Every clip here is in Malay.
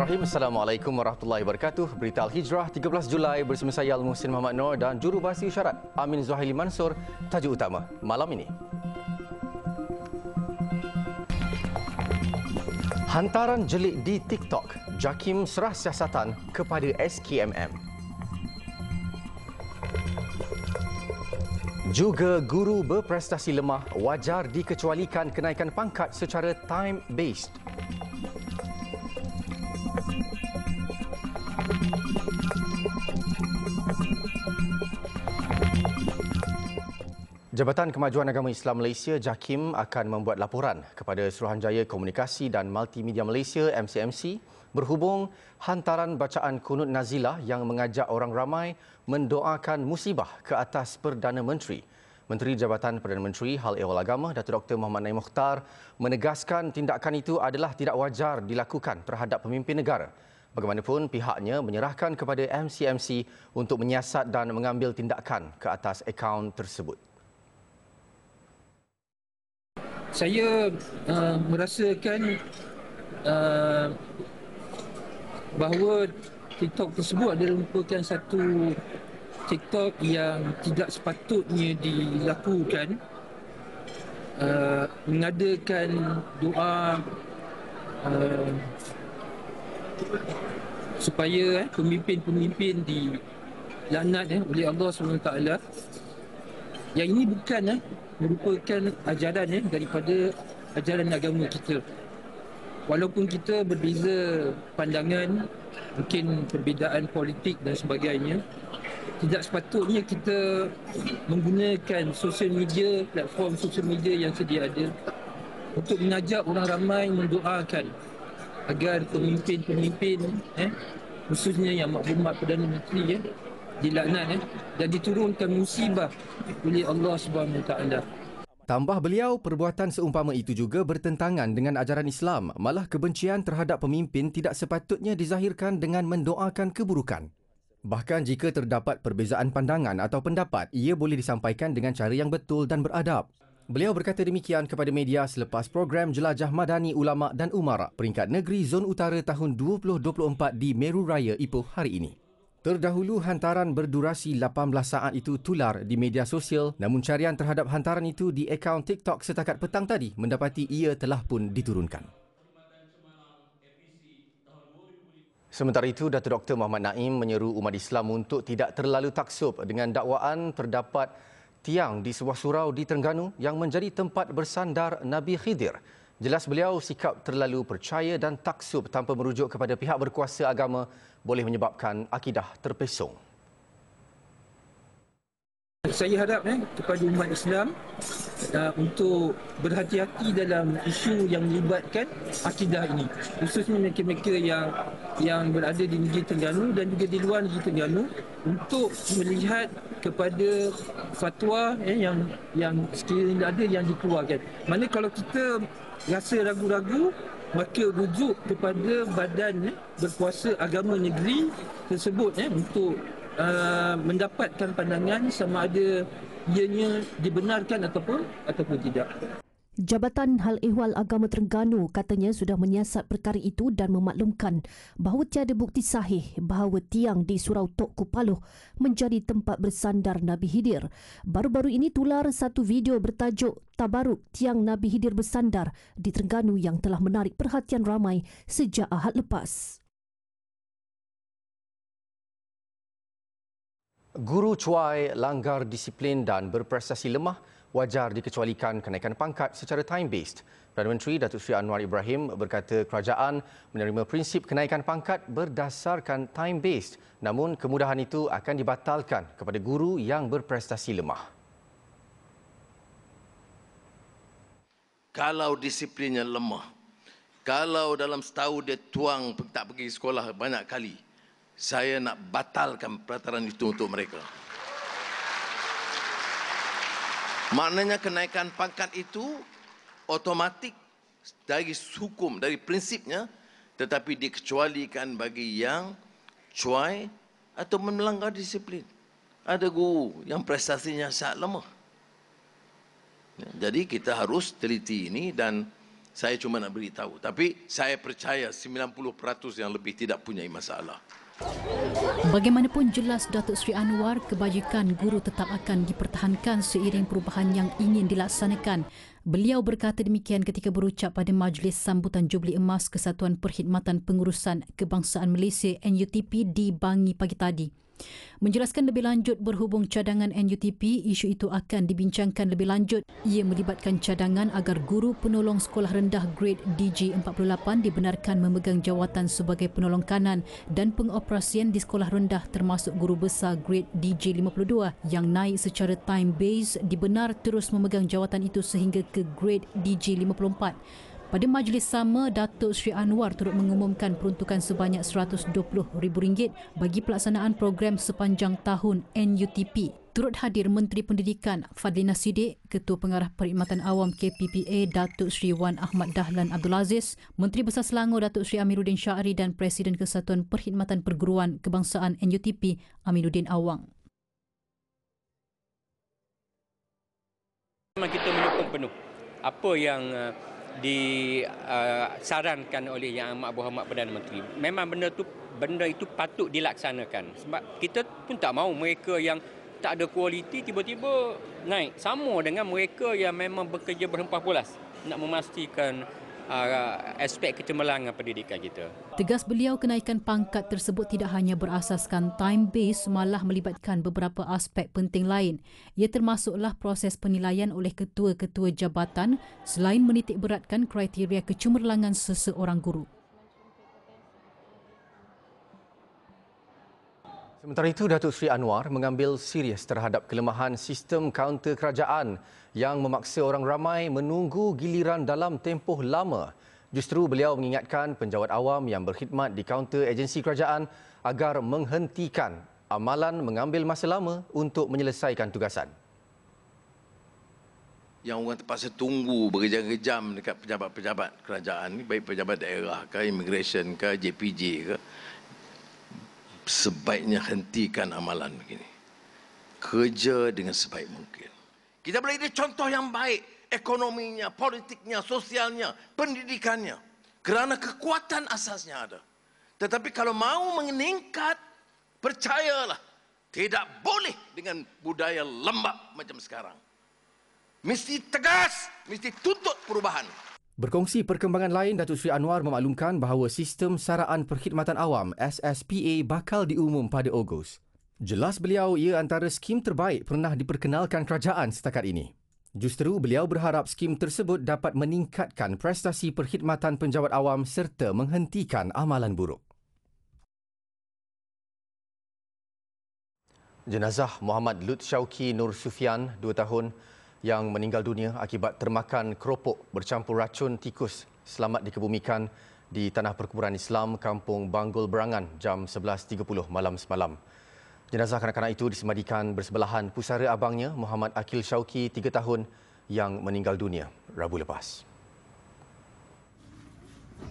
Bismillahirrahmanirrahim. Assalamualaikum warahmatullahi wabarakatuh. Berita Al-Hijrah 13 Julai bersama saya Al-Muhsin Muhammad Nur dan jurubahasa isyarat Amin Zuhaili Mansor tajuk utama malam ini. Hantaran jelik di TikTok, Jakim serah siasatan kepada SKMM. Juga guru berprestasi lemah wajar dikecualikan kenaikan pangkat secara time-based. Jabatan Kemajuan Agama Islam Malaysia JAKIM akan membuat laporan kepada Suruhanjaya Komunikasi dan Multimedia Malaysia MCMC berhubung hantaran bacaan kunut nazilah yang mengajak orang ramai mendoakan musibah ke atas Perdana Menteri. Menteri Jabatan Perdana Menteri Hal Ehwal Agama Dato Dr Muhammad Naim Mukhtar menegaskan tindakan itu adalah tidak wajar dilakukan terhadap pemimpin negara. Bagaimanapun pihaknya menyerahkan kepada MCMC untuk menyiasat dan mengambil tindakan ke atas akaun tersebut saya uh, merasakan uh, bahawa TikTok tersebut adalah merupakan satu TikTok yang tidak sepatutnya dilakukan uh, mengadakan doa uh, supaya eh, pemimpin-pemimpin di lanat eh, oleh Allah SWT yang ini bukan eh, merupakan ajaran eh, daripada ajaran agama kita. Walaupun kita berbeza pandangan, mungkin perbezaan politik dan sebagainya, tidak sepatutnya kita menggunakan sosial media, platform sosial media yang sedia ada untuk mengajak orang ramai mendoakan agar pemimpin-pemimpin eh, khususnya yang maklumat Perdana Menteri eh, dilaknat eh, dan diturunkan musibah oleh Allah Subhanahu wa Taala. Tambah beliau, perbuatan seumpama itu juga bertentangan dengan ajaran Islam. Malah kebencian terhadap pemimpin tidak sepatutnya dizahirkan dengan mendoakan keburukan. Bahkan jika terdapat perbezaan pandangan atau pendapat, ia boleh disampaikan dengan cara yang betul dan beradab. Beliau berkata demikian kepada media selepas program Jelajah Madani Ulama dan Umara peringkat negeri Zon Utara tahun 2024 di Meru Raya Ipoh hari ini. Terdahulu hantaran berdurasi 18 saat itu tular di media sosial namun carian terhadap hantaran itu di akaun TikTok setakat petang tadi mendapati ia telah pun diturunkan. Sementara itu, Datuk Dr. Muhammad Naim menyeru umat Islam untuk tidak terlalu taksub dengan dakwaan terdapat tiang di sebuah surau di Terengganu yang menjadi tempat bersandar Nabi Khidir. Jelas beliau sikap terlalu percaya dan taksub tanpa merujuk kepada pihak berkuasa agama boleh menyebabkan akidah terpesong. Saya harap eh, kepada umat Islam uh, untuk berhati-hati dalam isu yang melibatkan akidah ini. Khususnya mereka-mereka yang yang berada di negeri Terengganu dan juga di luar negeri Terengganu untuk melihat kepada fatwa eh, yang yang sekiranya ada yang dikeluarkan. Mana kalau kita rasa ragu-ragu maka rujuk kepada badan eh, berkuasa agama negeri tersebut eh, untuk uh, mendapatkan pandangan sama ada ianya dibenarkan ataupun ataupun tidak. Jabatan Hal Ehwal Agama Terengganu katanya sudah menyiasat perkara itu dan memaklumkan bahawa tiada bukti sahih bahawa tiang di Surau Tok Kupaloh menjadi tempat bersandar Nabi Hidir. Baru-baru ini tular satu video bertajuk Tabaruk Tiang Nabi Hidir Bersandar di Terengganu yang telah menarik perhatian ramai sejak ahad lepas. Guru cuai langgar disiplin dan berprestasi lemah wajar dikecualikan kenaikan pangkat secara time-based. Perdana Menteri Datuk Sri Anwar Ibrahim berkata kerajaan menerima prinsip kenaikan pangkat berdasarkan time-based. Namun kemudahan itu akan dibatalkan kepada guru yang berprestasi lemah. Kalau disiplinnya lemah, kalau dalam setahun dia tuang tak pergi sekolah banyak kali, saya nak batalkan peraturan itu untuk mereka. Maknanya kenaikan pangkat itu otomatik dari hukum, dari prinsipnya tetapi dikecualikan bagi yang cuai atau melanggar disiplin. Ada guru yang prestasinya sangat lemah. Ya, jadi kita harus teliti ini dan saya cuma nak beritahu. Tapi saya percaya 90% yang lebih tidak punya masalah. Bagaimanapun jelas Datuk Sri Anwar, kebajikan guru tetap akan dipertahankan seiring perubahan yang ingin dilaksanakan. Beliau berkata demikian ketika berucap pada Majlis Sambutan Jubli Emas Kesatuan Perkhidmatan Pengurusan Kebangsaan Malaysia NUTP di Bangi pagi tadi. Menjelaskan lebih lanjut berhubung cadangan NUTP, isu itu akan dibincangkan lebih lanjut. Ia melibatkan cadangan agar guru penolong sekolah rendah grade DG48 dibenarkan memegang jawatan sebagai penolong kanan dan pengoperasian di sekolah rendah termasuk guru besar grade DG52 yang naik secara time base dibenar terus memegang jawatan itu sehingga ke grade DG54. Pada majlis sama, Datuk Sri Anwar turut mengumumkan peruntukan sebanyak rm ringgit bagi pelaksanaan program sepanjang tahun NUTP. Turut hadir Menteri Pendidikan Fadlina Sidik, Ketua Pengarah Perkhidmatan Awam KPPA Datuk Sri Wan Ahmad Dahlan Abdul Aziz, Menteri Besar Selangor Datuk Sri Amiruddin Syari dan Presiden Kesatuan Perkhidmatan Perguruan Kebangsaan NUTP Amiruddin Awang. Memang kita menyokong penuh apa yang eh, disarankan uh, oleh Yang Amat Berhormat Perdana Menteri. Memang benda tu benda itu patut dilaksanakan sebab kita pun tak mahu mereka yang tak ada kualiti tiba-tiba naik sama dengan mereka yang memang bekerja berhempas pulas nak memastikan Uh, aspek kecemerlangan pendidikan kita. Tegas beliau kenaikan pangkat tersebut tidak hanya berasaskan time base malah melibatkan beberapa aspek penting lain. Ia termasuklah proses penilaian oleh ketua-ketua jabatan selain menitik beratkan kriteria kecemerlangan seseorang guru. Sementara itu, Datuk Sri Anwar mengambil serius terhadap kelemahan sistem kaunter kerajaan yang memaksa orang ramai menunggu giliran dalam tempoh lama. Justru beliau mengingatkan penjawat awam yang berkhidmat di kaunter agensi kerajaan agar menghentikan amalan mengambil masa lama untuk menyelesaikan tugasan. Yang orang terpaksa tunggu berjam-jam dekat pejabat-pejabat kerajaan, baik pejabat daerah ke, immigration ke, JPJ ke, sebaiknya hentikan amalan begini. Kerja dengan sebaik mungkin. Kita boleh jadi contoh yang baik. Ekonominya, politiknya, sosialnya, pendidikannya. Kerana kekuatan asasnya ada. Tetapi kalau mau meningkat, percayalah. Tidak boleh dengan budaya lembab macam sekarang. Mesti tegas, mesti tuntut perubahan. Perubahan. Berkongsi perkembangan lain, Datuk Sri Anwar memaklumkan bahawa Sistem Saraan Perkhidmatan Awam SSPA bakal diumum pada Ogos. Jelas beliau ia antara skim terbaik pernah diperkenalkan kerajaan setakat ini. Justeru beliau berharap skim tersebut dapat meningkatkan prestasi perkhidmatan penjawat awam serta menghentikan amalan buruk. Jenazah Muhammad Lut Syauki Nur Sufian, 2 tahun, yang meninggal dunia akibat termakan keropok bercampur racun tikus selamat dikebumikan di Tanah Perkuburan Islam Kampung Banggol Berangan jam 11.30 malam semalam. Jenazah kanak-kanak itu disemadikan bersebelahan pusara abangnya Muhammad Akil Syauki 3 tahun yang meninggal dunia Rabu lepas.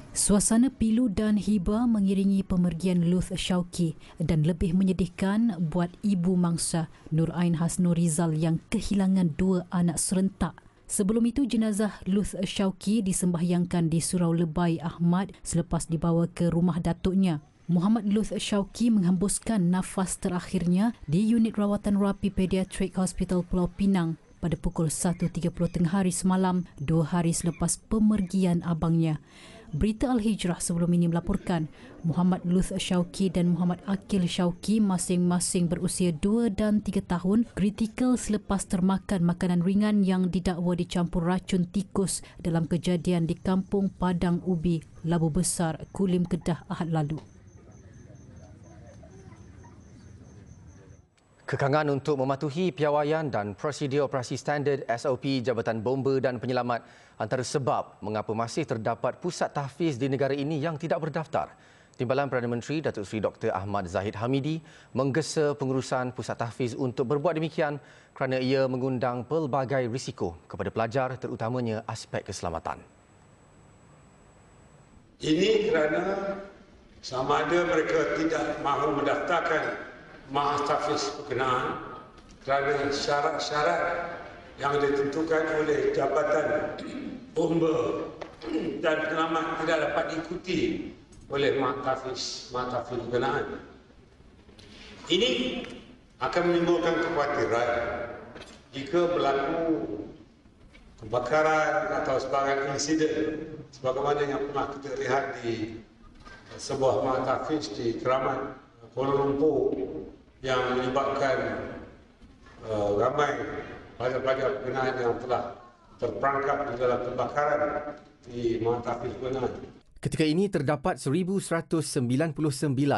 Suasana pilu dan hiba mengiringi pemergian Luth Shauki dan lebih menyedihkan buat ibu mangsa Nur Ain Hasnur Rizal yang kehilangan dua anak serentak. Sebelum itu, jenazah Luth Shauki disembahyangkan di Surau Lebai Ahmad selepas dibawa ke rumah datuknya. Muhammad Luth Shauki menghembuskan nafas terakhirnya di unit rawatan rapi Pediatric Hospital Pulau Pinang pada pukul 1.30 tengah hari semalam, dua hari selepas pemergian abangnya. Berita Al-Hijrah sebelum ini melaporkan Muhammad Luth Syauki dan Muhammad Akil Syauki masing-masing berusia 2 dan 3 tahun kritikal selepas termakan makanan ringan yang didakwa dicampur racun tikus dalam kejadian di Kampung Padang Ubi, Labu Besar, Kulim Kedah Ahad lalu. Kekangan untuk mematuhi piawaian dan prosedur operasi standard SOP Jabatan Bomba dan Penyelamat antara sebab mengapa masih terdapat pusat tahfiz di negara ini yang tidak berdaftar. Timbalan Perdana Menteri Datuk Seri Dr. Ahmad Zahid Hamidi menggesa pengurusan pusat tahfiz untuk berbuat demikian kerana ia mengundang pelbagai risiko kepada pelajar terutamanya aspek keselamatan. Ini kerana sama ada mereka tidak mahu mendaftarkan mahatafiz perkenaan kerana syarat-syarat yang ditentukan oleh Jabatan Bomba dan Penyelamat tidak dapat diikuti oleh mahatafiz mahatafiz perkenaan. Ini akan menimbulkan kekhawatiran jika berlaku kebakaran atau sebarang insiden sebagaimana yang pernah kita lihat di sebuah mahatafiz di Keramat Kuala Lumpur yang menyebabkan uh, ramai pelajar-pelajar berkenaan yang telah terperangkap di dalam kebakaran di Mahat Tafiz Bunan. Ketika ini terdapat 1,199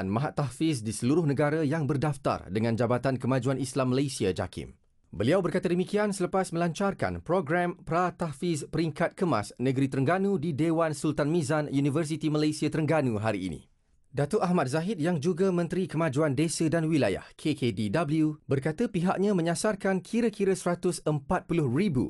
Mahat Tahfiz di seluruh negara yang berdaftar dengan Jabatan Kemajuan Islam Malaysia JAKIM. Beliau berkata demikian selepas melancarkan program Pratahfiz Peringkat Kemas Negeri Terengganu di Dewan Sultan Mizan University Malaysia Terengganu hari ini. Datuk Ahmad Zahid yang juga Menteri Kemajuan Desa dan Wilayah KKDW berkata pihaknya menyasarkan kira-kira 140,000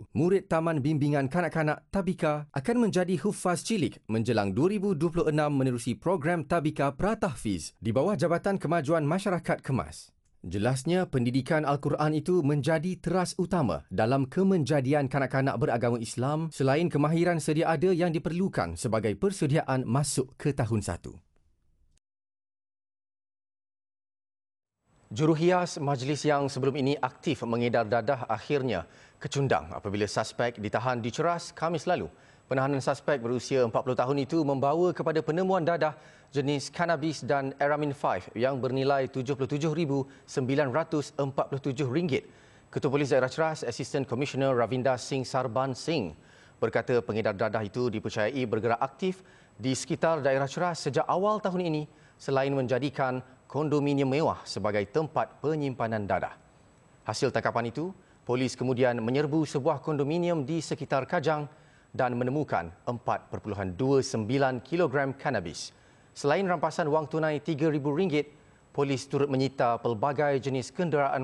murid Taman Bimbingan Kanak-Kanak Tabika akan menjadi hufaz cilik menjelang 2026 menerusi program Tabika Pratahfiz di bawah Jabatan Kemajuan Masyarakat Kemas. Jelasnya, pendidikan Al-Quran itu menjadi teras utama dalam kemenjadian kanak-kanak beragama Islam selain kemahiran sedia ada yang diperlukan sebagai persediaan masuk ke tahun satu. Juruhias majlis yang sebelum ini aktif mengedar dadah akhirnya kecundang apabila suspek ditahan di Ceras Kamis lalu. Penahanan suspek berusia 40 tahun itu membawa kepada penemuan dadah jenis cannabis dan Eramin 5 yang bernilai RM77,947. Ketua Polis Daerah Ceras, Assistant Commissioner Ravinda Singh Sarban Singh berkata pengedar dadah itu dipercayai bergerak aktif di sekitar daerah Ceras sejak awal tahun ini selain menjadikan kondominium mewah sebagai tempat penyimpanan dadah. Hasil tangkapan itu, polis kemudian menyerbu sebuah kondominium di sekitar Kajang dan menemukan 4.29 kg kanabis. Selain rampasan wang tunai RM3,000, polis turut menyita pelbagai jenis kenderaan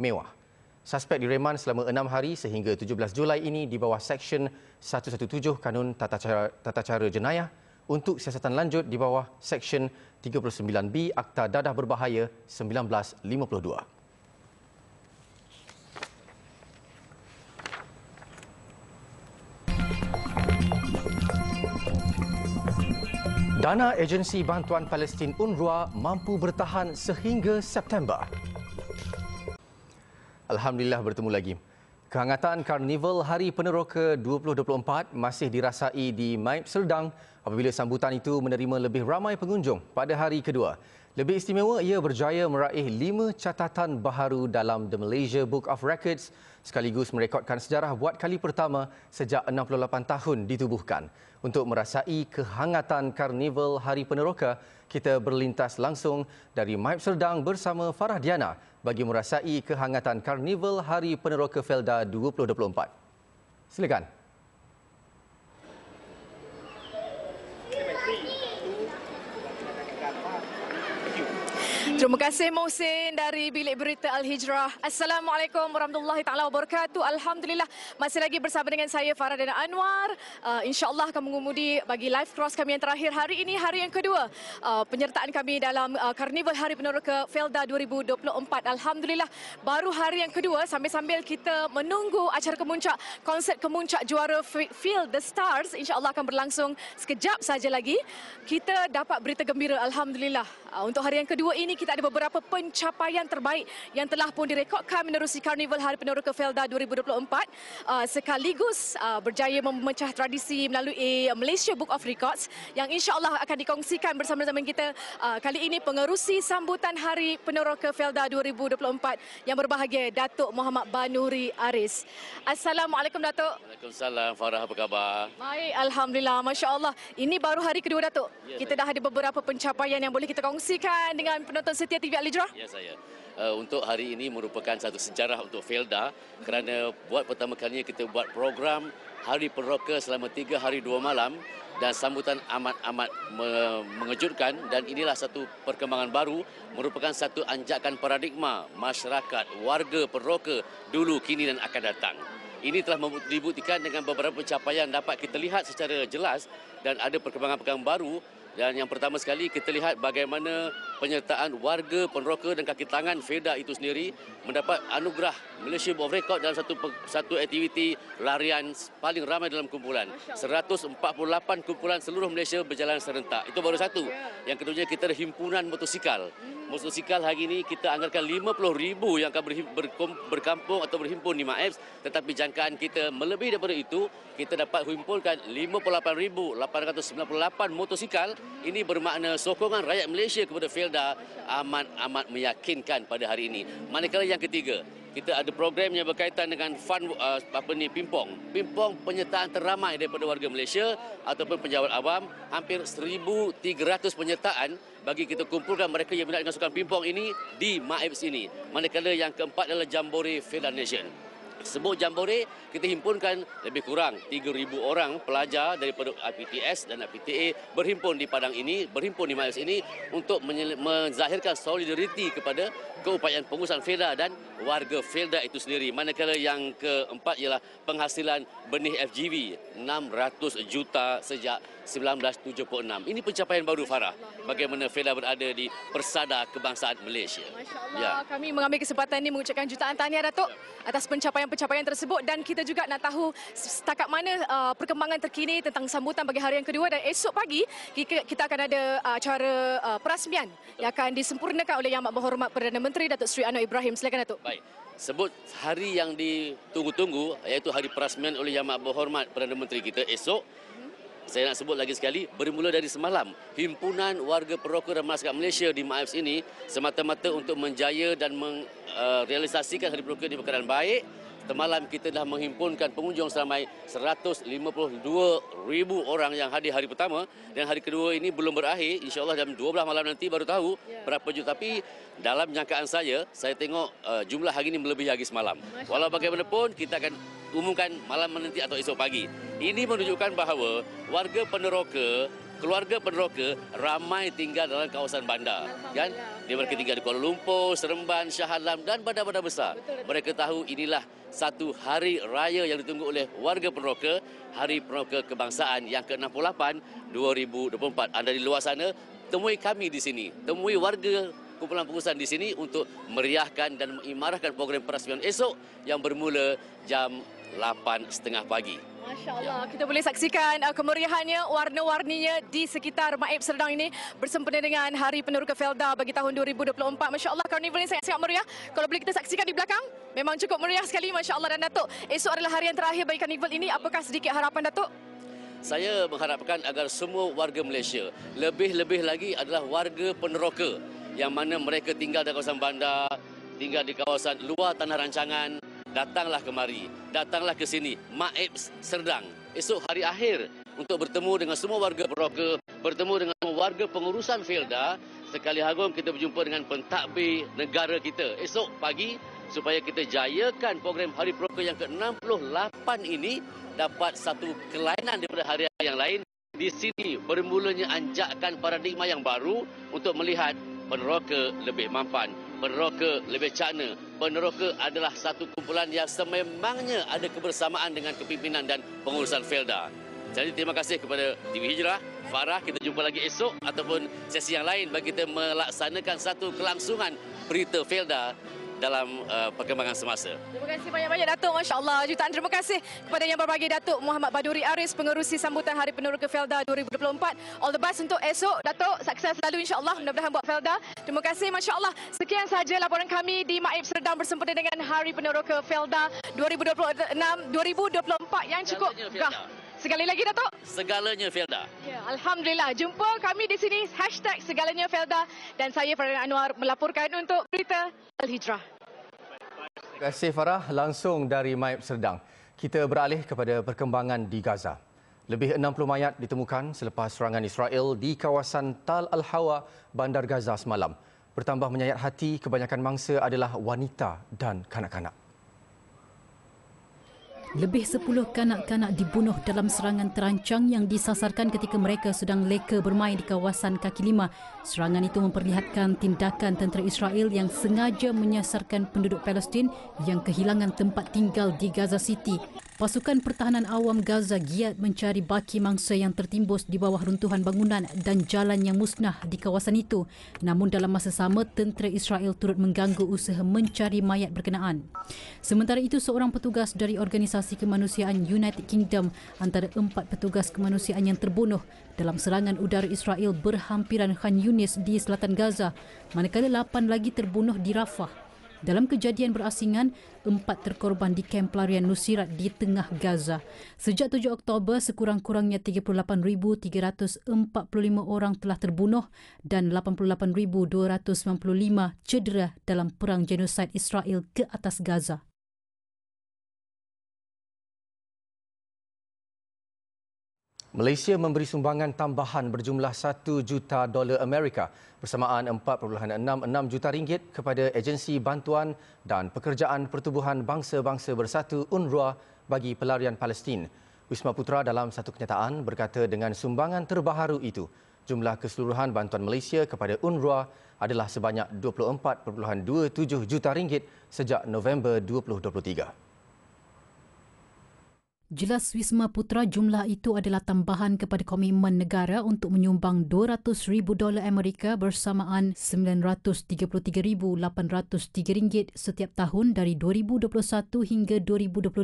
mewah. Suspek direman selama enam hari sehingga 17 Julai ini di bawah Seksyen 117 Kanun Tata Cara, Tata Cara Jenayah untuk siasatan lanjut di bawah Seksyen 39B Akta Dadah Berbahaya 1952. Dana Agensi Bantuan Palestin UNRWA mampu bertahan sehingga September. Alhamdulillah bertemu lagi. Kehangatan Karnival Hari Peneroka 2024 masih dirasai di Maib Serdang apabila sambutan itu menerima lebih ramai pengunjung pada hari kedua. Lebih istimewa, ia berjaya meraih lima catatan baharu dalam The Malaysia Book of Records sekaligus merekodkan sejarah buat kali pertama sejak 68 tahun ditubuhkan. Untuk merasai kehangatan Karnival Hari Peneroka, kita berlintas langsung dari Maib Serdang bersama Farah Diana bagi merasai kehangatan Karnival Hari Peneroka Felda 2024. Silakan. Terima kasih Mohsin dari Bilik Berita Al Hijrah. Assalamualaikum warahmatullahi taala wabarakatuh. Alhamdulillah masih lagi bersama dengan saya Farah dan Anwar. Uh, Insya-Allah mengumudi bagi live cross kami yang terakhir hari ini, hari yang kedua uh, penyertaan kami dalam uh, Karnival hari Hari ke Felda 2024. Alhamdulillah baru hari yang kedua sambil-sambil kita menunggu acara kemuncak konsert kemuncak juara Feel the Stars Insyaallah akan berlangsung sekejap saja lagi. Kita dapat berita gembira alhamdulillah. Uh, untuk hari yang kedua ini kita kita ada beberapa pencapaian terbaik yang telah pun direkodkan menerusi Karnival Hari Penerus Felda 2024 uh, sekaligus uh, berjaya memecah tradisi melalui eh, Malaysia Book of Records yang insya-Allah akan dikongsikan bersama-sama kita uh, kali ini pengerusi sambutan Hari Penerus Felda 2024 yang berbahagia Datuk Muhammad Banuri Aris. Assalamualaikum Datuk. Waalaikumsalam Farah apa khabar? Baik alhamdulillah masya-Allah. Ini baru hari kedua Datuk. Ya, kita dah ada beberapa pencapaian yang boleh kita kongsikan dengan penonton Setia TV Al Hijrah. Ya saya. Uh, eh, untuk hari ini merupakan satu sejarah untuk Felda kerana buat pertama kalinya kita buat program Hari Peroka selama tiga hari dua malam dan sambutan amat-amat mengejutkan dan inilah satu perkembangan baru merupakan satu anjakan paradigma masyarakat warga peroka dulu kini dan akan datang ini telah dibuktikan dengan beberapa pencapaian dapat kita lihat secara jelas dan ada perkembangan-perkembangan baru dan yang pertama sekali kita lihat bagaimana penyertaan warga peneroka dan kaki tangan FEDA itu sendiri mendapat anugerah Malaysia Book Record dalam satu satu aktiviti larian paling ramai dalam kumpulan. 148 kumpulan seluruh Malaysia berjalan serentak. Itu baru satu. Ya. Yang kedua kita ada himpunan motosikal. Hmm. Motosikal hari ini kita anggarkan 50 ribu yang akan berkampung atau berhimpun di MAEPS. Tetapi jangkaan kita melebihi daripada itu, kita dapat himpunkan 58,898 motosikal. Ini bermakna sokongan rakyat Malaysia kepada FEDA Matilda amat-amat meyakinkan pada hari ini. Manakala yang ketiga, kita ada program yang berkaitan dengan fun uh, apa ni pingpong. Pingpong penyertaan teramai daripada warga Malaysia ataupun penjawat awam hampir 1300 penyertaan bagi kita kumpulkan mereka yang minat dengan sukan pingpong ini di Maibs ini. Manakala yang keempat adalah Jambore Fila Nation. Semua jambore kita himpunkan lebih kurang 3,000 orang pelajar daripada APTS dan IPTA berhimpun di padang ini, berhimpun di majlis ini untuk menzahirkan solidariti kepada keupayaan pengurusan FEDA dan warga FEDA itu sendiri. Manakala yang keempat ialah penghasilan benih FGV 600 juta sejak 2019. 1976. Ini pencapaian baru Farah. Bagaimana Fela berada di Persada Kebangsaan Malaysia. Masya-Allah. Ya. Kami mengambil kesempatan ini mengucapkan jutaan tahniah Datuk atas pencapaian-pencapaian tersebut dan kita juga nak tahu setakat mana uh, perkembangan terkini tentang sambutan bagi hari yang kedua dan esok pagi kita akan ada uh, acara uh, uh, perasmian yang akan disempurnakan oleh Yang Amat Berhormat Perdana Menteri Datuk Seri Anwar Ibrahim. Silakan Datuk. Baik. Sebut hari yang ditunggu-tunggu iaitu hari perasmian oleh Yang Amat Berhormat Perdana Menteri kita esok saya nak sebut lagi sekali, bermula dari semalam, himpunan warga peroka dan masyarakat Malaysia di MAIFS ini semata-mata untuk menjaya dan merealisasikan eh, hari peroka di perkara baik. Semalam kita dah menghimpunkan pengunjung seramai 152 ribu orang yang hadir hari pertama dan hari kedua ini belum berakhir. InsyaAllah dalam 12 malam nanti baru tahu ya. berapa juta. Tapi dalam jangkaan saya, saya tengok eh, jumlah hari ini melebihi hari semalam. Walau bagaimanapun, kita akan diumumkan malam nanti atau esok pagi. Ini menunjukkan bahawa warga peneroka, keluarga peneroka ramai tinggal dalam kawasan bandar. Kan? Di mereka tinggal di Kuala Lumpur, Seremban, Shah Alam dan bandar-bandar besar. Mereka tahu inilah satu hari raya yang ditunggu oleh warga peneroka, Hari Peneroka Kebangsaan yang ke-68 2024. Anda di luar sana, temui kami di sini. Temui warga kumpulan pengurusan di sini untuk meriahkan dan mengimarahkan program perasmian esok yang bermula jam 8.30 pagi. Masya Allah, kita boleh saksikan uh, kemeriahannya, warna-warninya di sekitar Maib Serdang ini bersempena dengan Hari Penerus Felda bagi tahun 2024. Masya Allah, karnival ini sangat-sangat meriah. Kalau boleh kita saksikan di belakang, memang cukup meriah sekali Masya Allah dan Datuk. Esok adalah hari yang terakhir bagi karnival ini. Apakah sedikit harapan Datuk? Saya mengharapkan agar semua warga Malaysia, lebih-lebih lagi adalah warga peneroka yang mana mereka tinggal di kawasan bandar, tinggal di kawasan luar tanah rancangan, datanglah kemari, datanglah ke sini, Maibs Serdang. Esok hari akhir untuk bertemu dengan semua warga Beroka, bertemu dengan semua warga pengurusan Felda, sekali harum kita berjumpa dengan pentadbir negara kita. Esok pagi supaya kita jayakan program Hari Beroka yang ke-68 ini dapat satu kelainan daripada hari yang lain. Di sini bermulanya anjakan paradigma yang baru untuk melihat peneroka lebih mampan peneroka lebih cakna. Peneroka adalah satu kumpulan yang sememangnya ada kebersamaan dengan kepimpinan dan pengurusan Felda. Jadi terima kasih kepada TV Hijrah, Farah. Kita jumpa lagi esok ataupun sesi yang lain bagi kita melaksanakan satu kelangsungan berita Felda dalam uh, perkembangan semasa. Terima kasih banyak-banyak Datuk. Masya-Allah. Jutaan terima kasih kepada yang berbagi Datuk Muhammad Baduri Aris pengerusi sambutan Hari Penurut ke Felda 2024. All the best untuk esok Datuk. Sukses selalu insya-Allah. Mudah-mudahan buat Felda. Terima kasih masya-Allah. Sekian sahaja laporan kami di Maib Serdang bersempena dengan Hari Penurut ke Felda 2026 2024 yang cukup gah. Sekali lagi Datuk? Segalanya Felda. Ya, alhamdulillah. Jumpa kami di sini #segalanyafelda dan saya Farah Anwar melaporkan untuk berita Al Hijrah. Terima kasih Farah langsung dari Maib Serdang. Kita beralih kepada perkembangan di Gaza. Lebih 60 mayat ditemukan selepas serangan Israel di kawasan Tal Al-Hawa, Bandar Gaza semalam. Bertambah menyayat hati, kebanyakan mangsa adalah wanita dan kanak-kanak. Lebih sepuluh kanak-kanak dibunuh dalam serangan terancang yang disasarkan ketika mereka sedang leka bermain di kawasan kaki lima. Serangan itu memperlihatkan tindakan tentera Israel yang sengaja menyasarkan penduduk Palestin yang kehilangan tempat tinggal di Gaza City. Pasukan pertahanan awam Gaza giat mencari baki mangsa yang tertimbus di bawah runtuhan bangunan dan jalan yang musnah di kawasan itu. Namun dalam masa sama, tentera Israel turut mengganggu usaha mencari mayat berkenaan. Sementara itu, seorang petugas dari organisasi organisasi kemanusiaan United Kingdom antara empat petugas kemanusiaan yang terbunuh dalam serangan udara Israel berhampiran Khan Yunis di selatan Gaza, manakala lapan lagi terbunuh di Rafah. Dalam kejadian berasingan, empat terkorban di kamp pelarian Nusirat di tengah Gaza. Sejak 7 Oktober, sekurang-kurangnya 38,345 orang telah terbunuh dan 88,295 cedera dalam perang genosid Israel ke atas Gaza. Malaysia memberi sumbangan tambahan berjumlah 1 juta dolar Amerika bersamaan 4.66 juta ringgit kepada agensi bantuan dan pekerjaan pertubuhan bangsa-bangsa bersatu UNRWA bagi pelarian Palestin. Wisma Putra dalam satu kenyataan berkata dengan sumbangan terbaharu itu, jumlah keseluruhan bantuan Malaysia kepada UNRWA adalah sebanyak 24.27 juta ringgit sejak November 2023. Jelas Wisma Putra jumlah itu adalah tambahan kepada komitmen negara untuk menyumbang ribu dolar Amerika bersamaan 933,803 ringgit setiap tahun dari 2021 hingga 2025.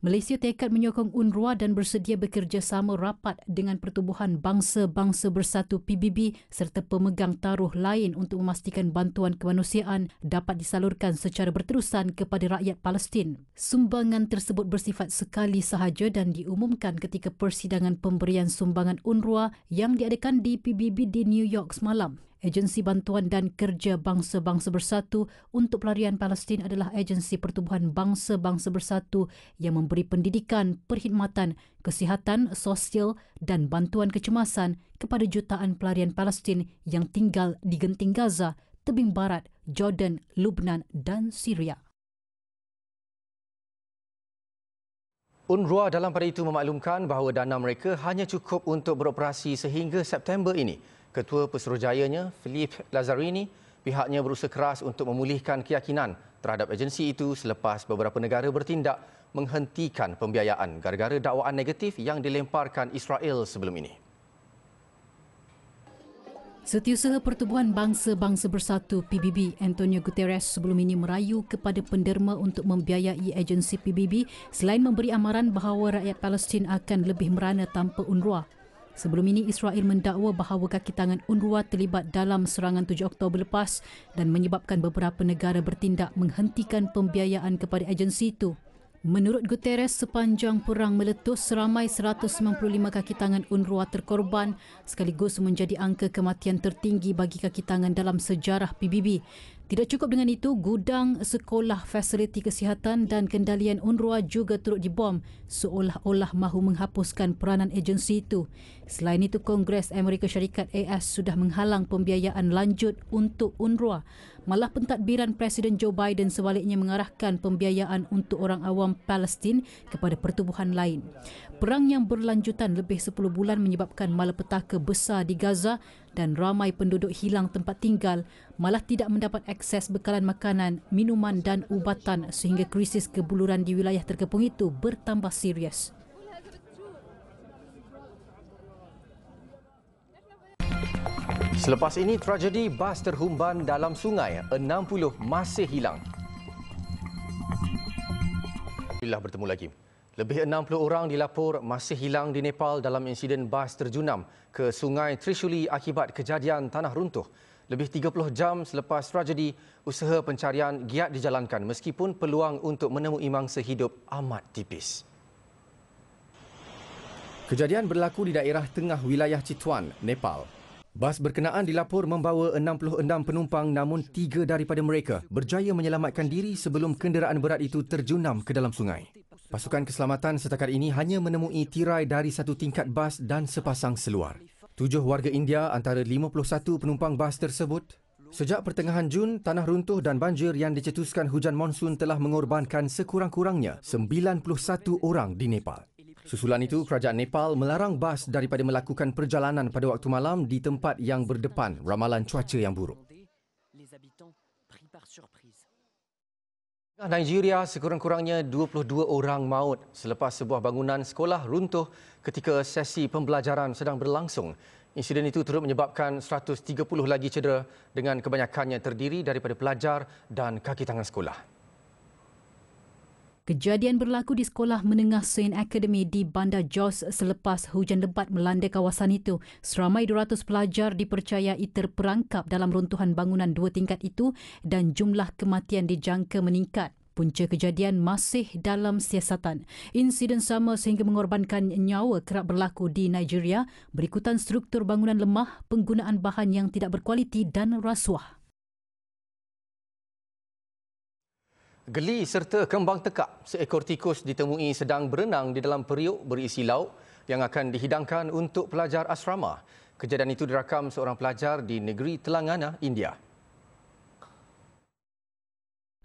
Malaysia tekad menyokong UNRWA dan bersedia bekerjasama rapat dengan pertubuhan bangsa-bangsa bersatu PBB serta pemegang taruh lain untuk memastikan bantuan kemanusiaan dapat disalurkan secara berterusan kepada rakyat Palestin. Sumbangan tersebut bersifat sekali sahaja sahaja dan diumumkan ketika persidangan pemberian sumbangan UNRWA yang diadakan di PBB di New York semalam. Agensi Bantuan dan Kerja Bangsa-Bangsa Bersatu untuk Pelarian Palestin adalah agensi pertubuhan bangsa-bangsa bersatu yang memberi pendidikan, perkhidmatan, kesihatan, sosial dan bantuan kecemasan kepada jutaan pelarian Palestin yang tinggal di genting Gaza, Tebing Barat, Jordan, Lubnan dan Syria. UNRWA dalam pada itu memaklumkan bahawa dana mereka hanya cukup untuk beroperasi sehingga September ini. Ketua Pesuruhjayanya, Philip Lazzarini, pihaknya berusaha keras untuk memulihkan keyakinan terhadap agensi itu selepas beberapa negara bertindak menghentikan pembiayaan gara-gara dakwaan negatif yang dilemparkan Israel sebelum ini. Setiausaha Pertubuhan Bangsa-Bangsa Bersatu PBB Antonio Guterres sebelum ini merayu kepada penderma untuk membiayai agensi PBB selain memberi amaran bahawa rakyat Palestin akan lebih merana tanpa UNRWA. Sebelum ini Israel mendakwa bahawa kaki tangan UNRWA terlibat dalam serangan 7 Oktober lepas dan menyebabkan beberapa negara bertindak menghentikan pembiayaan kepada agensi itu. Menurut Guterres, sepanjang perang meletus ramai 195 kaki tangan UNRWA terkorban sekaligus menjadi angka kematian tertinggi bagi kaki tangan dalam sejarah PBB. Tidak cukup dengan itu, gudang sekolah fasiliti kesihatan dan kendalian UNRWA juga turut dibom seolah-olah mahu menghapuskan peranan agensi itu. Selain itu, Kongres Amerika Syarikat AS sudah menghalang pembiayaan lanjut untuk UNRWA. Malah pentadbiran Presiden Joe Biden sebaliknya mengarahkan pembiayaan untuk orang awam Palestin kepada pertubuhan lain. Perang yang berlanjutan lebih 10 bulan menyebabkan malapetaka besar di Gaza dan ramai penduduk hilang tempat tinggal malah tidak mendapat akses bekalan makanan, minuman dan ubatan sehingga krisis kebuluran di wilayah terkepung itu bertambah serius. Selepas ini tragedi bas terhumban dalam sungai 60 masih hilang. Bila bertemu lagi. Lebih 60 orang dilapor masih hilang di Nepal dalam insiden bas terjunam ke sungai Trishuli akibat kejadian tanah runtuh. Lebih 30 jam selepas tragedi, usaha pencarian giat dijalankan meskipun peluang untuk menemui mangsa hidup amat tipis. Kejadian berlaku di daerah tengah wilayah Chitwan, Nepal. Bas berkenaan dilapor membawa 66 penumpang namun tiga daripada mereka berjaya menyelamatkan diri sebelum kenderaan berat itu terjunam ke dalam sungai. Pasukan keselamatan setakat ini hanya menemui tirai dari satu tingkat bas dan sepasang seluar. Tujuh warga India antara 51 penumpang bas tersebut Sejak pertengahan Jun, tanah runtuh dan banjir yang dicetuskan hujan monsun telah mengorbankan sekurang-kurangnya 91 orang di Nepal. Susulan itu, kerajaan Nepal melarang bas daripada melakukan perjalanan pada waktu malam di tempat yang berdepan ramalan cuaca yang buruk. Di Nigeria sekurang-kurangnya 22 orang maut selepas sebuah bangunan sekolah runtuh ketika sesi pembelajaran sedang berlangsung. Insiden itu turut menyebabkan 130 lagi cedera dengan kebanyakannya terdiri daripada pelajar dan kaki tangan sekolah. Kejadian berlaku di Sekolah Menengah Saint Academy di Bandar Jos selepas hujan lebat melanda kawasan itu. Seramai 200 pelajar dipercayai terperangkap dalam runtuhan bangunan dua tingkat itu dan jumlah kematian dijangka meningkat. Punca kejadian masih dalam siasatan. Insiden sama sehingga mengorbankan nyawa kerap berlaku di Nigeria berikutan struktur bangunan lemah, penggunaan bahan yang tidak berkualiti dan rasuah. Geli serta kembang tekak, seekor tikus ditemui sedang berenang di dalam periuk berisi lauk yang akan dihidangkan untuk pelajar asrama. Kejadian itu dirakam seorang pelajar di negeri Telangana, India.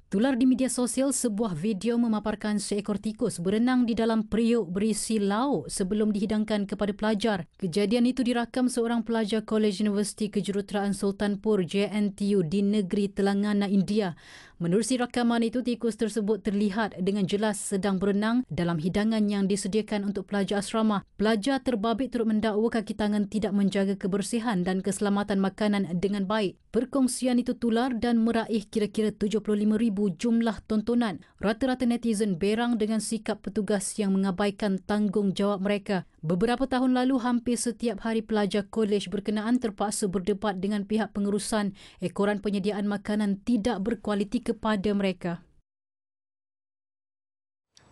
Tular di media sosial sebuah video memaparkan seekor tikus berenang di dalam periuk berisi lauk sebelum dihidangkan kepada pelajar. Kejadian itu dirakam seorang pelajar Kolej Universiti Kejuruteraan Sultanpur JNTU di negeri Telangana, India. Menerusi rakaman itu, tikus tersebut terlihat dengan jelas sedang berenang dalam hidangan yang disediakan untuk pelajar asrama. Pelajar terbabit turut mendakwa kaki tangan tidak menjaga kebersihan dan keselamatan makanan dengan baik. Perkongsian itu tular dan meraih kira-kira 75,000 jumlah tontonan. Rata-rata netizen berang dengan sikap petugas yang mengabaikan tanggungjawab mereka. Beberapa tahun lalu, hampir setiap hari pelajar kolej berkenaan terpaksa berdebat dengan pihak pengurusan ekoran penyediaan makanan tidak berkualiti kepada mereka.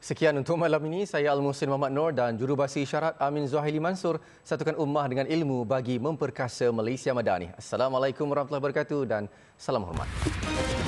Sekian untuk malam ini. Saya Al-Muhsin Mahmat Nur dan jurubahasa isyarat Amin Zuhaili Mansur. Satukan ummah dengan ilmu bagi memperkasa Malaysia Madani. Assalamualaikum warahmatullahi wabarakatuh dan salam hormat.